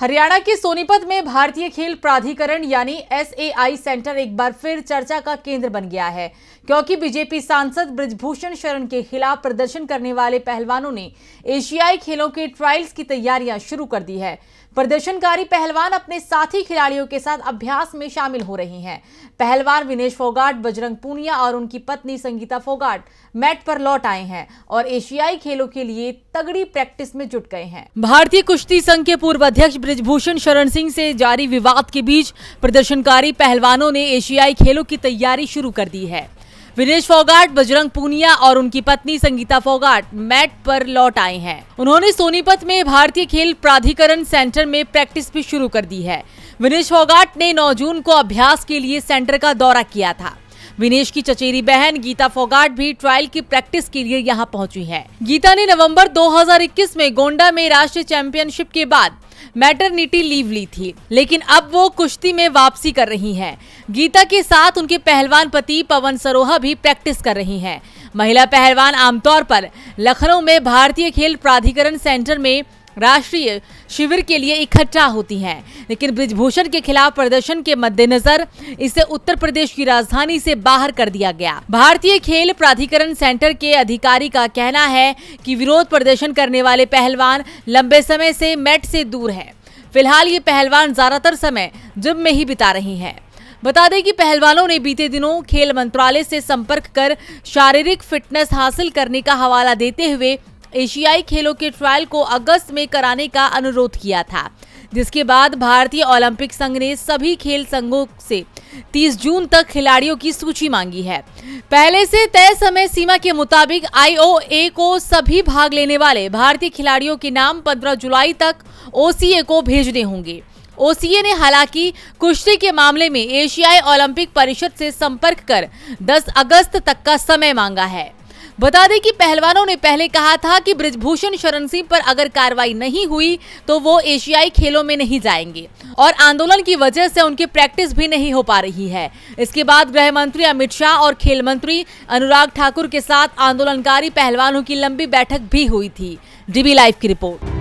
हरियाणा के सोनीपत में भारतीय खेल प्राधिकरण यानी एसएआई सेंटर एक बार फिर चर्चा का केंद्र बन गया है क्योंकि बीजेपी सांसद ब्रजभूषण शरण के खिलाफ प्रदर्शन करने वाले पहलवानों ने एशियाई खेलों के ट्रायल्स की तैयारियां शुरू कर दी है प्रदर्शनकारी पहलवान अपने साथी खिलाड़ियों के साथ अभ्यास में शामिल हो रही हैं पहलवान विनेश फोगाट बजरंग पूनिया और उनकी पत्नी संगीता फोगाट मैट पर लौट आए हैं और एशियाई खेलों के लिए तगड़ी प्रैक्टिस में जुट गए हैं भारतीय कुश्ती संघ के पूर्व अध्यक्ष ब्रिजभूषण शरण सिंह से जारी विवाद के बीच प्रदर्शनकारी पहलवानों ने एशियाई खेलों की तैयारी शुरू कर दी है विनेश फोगाट बजरंग पूनिया और उनकी पत्नी संगीता फोगाट मैट पर लौट आए हैं उन्होंने सोनीपत में भारतीय खेल प्राधिकरण सेंटर में प्रैक्टिस भी शुरू कर दी है विनेश फोगाट ने 9 जून को अभ्यास के लिए सेंटर का दौरा किया था विनेश की चचेरी बहन गीता फोगाट भी ट्रायल की प्रैक्टिस के लिए यहाँ पहुँची है गीता ने नवम्बर 2021 में गोंडा में राष्ट्रीय चैंपियनशिप के बाद मैटरनिटी लीव ली थी लेकिन अब वो कुश्ती में वापसी कर रही हैं। गीता के साथ उनके पहलवान पति पवन सरोहा भी प्रैक्टिस कर रही हैं। महिला पहलवान आमतौर पर लखनऊ में भारतीय खेल प्राधिकरण सेंटर में राष्ट्रीय शिविर के लिए इकट्ठा होती हैं लेकिन ब्रिजभूषण के खिलाफ प्रदर्शन के मद्देनजर इसे उत्तर प्रदेश की राजधानी से बाहर कर दिया गया भारतीय खेल प्राधिकरण सेंटर के अधिकारी का कहना है कि विरोध प्रदर्शन करने वाले पहलवान लंबे समय से मेट से दूर है फिलहाल ये पहलवान ज्यादातर समय जिम में ही बिता रही है बता दें कि पहलवानों ने बीते दिनों खेल मंत्रालय से संपर्क कर शारीरिक फिटनेस हासिल करने का हवाला देते हुए एशियाई खेलों के ट्रायल को अगस्त में कराने का अनुरोध किया था जिसके बाद भारतीय ओलंपिक संघ ने सभी खेल संघों से 30 जून तक खिलाड़ियों की सूची मांगी है पहले से तय समय सीमा के मुताबिक आईओए को सभी भाग लेने वाले भारतीय खिलाड़ियों के नाम 15 जुलाई तक ओसीए को भेजने होंगे ओसीए ने हालांकि कुश्ती के मामले में एशियाई ओलंपिक परिषद से संपर्क कर 10 अगस्त तक का समय मांगा है बता दें कि पहलवानों ने पहले कहा था कि ब्रजभूषण शरण सिंह पर अगर कार्रवाई नहीं हुई तो वो एशियाई खेलों में नहीं जाएंगे और आंदोलन की वजह से उनकी प्रैक्टिस भी नहीं हो पा रही है इसके बाद गृह मंत्री अमित शाह और खेल मंत्री अनुराग ठाकुर के साथ आंदोलनकारी पहलवानों की लंबी बैठक भी हुई थी डीबी लाइव की रिपोर्ट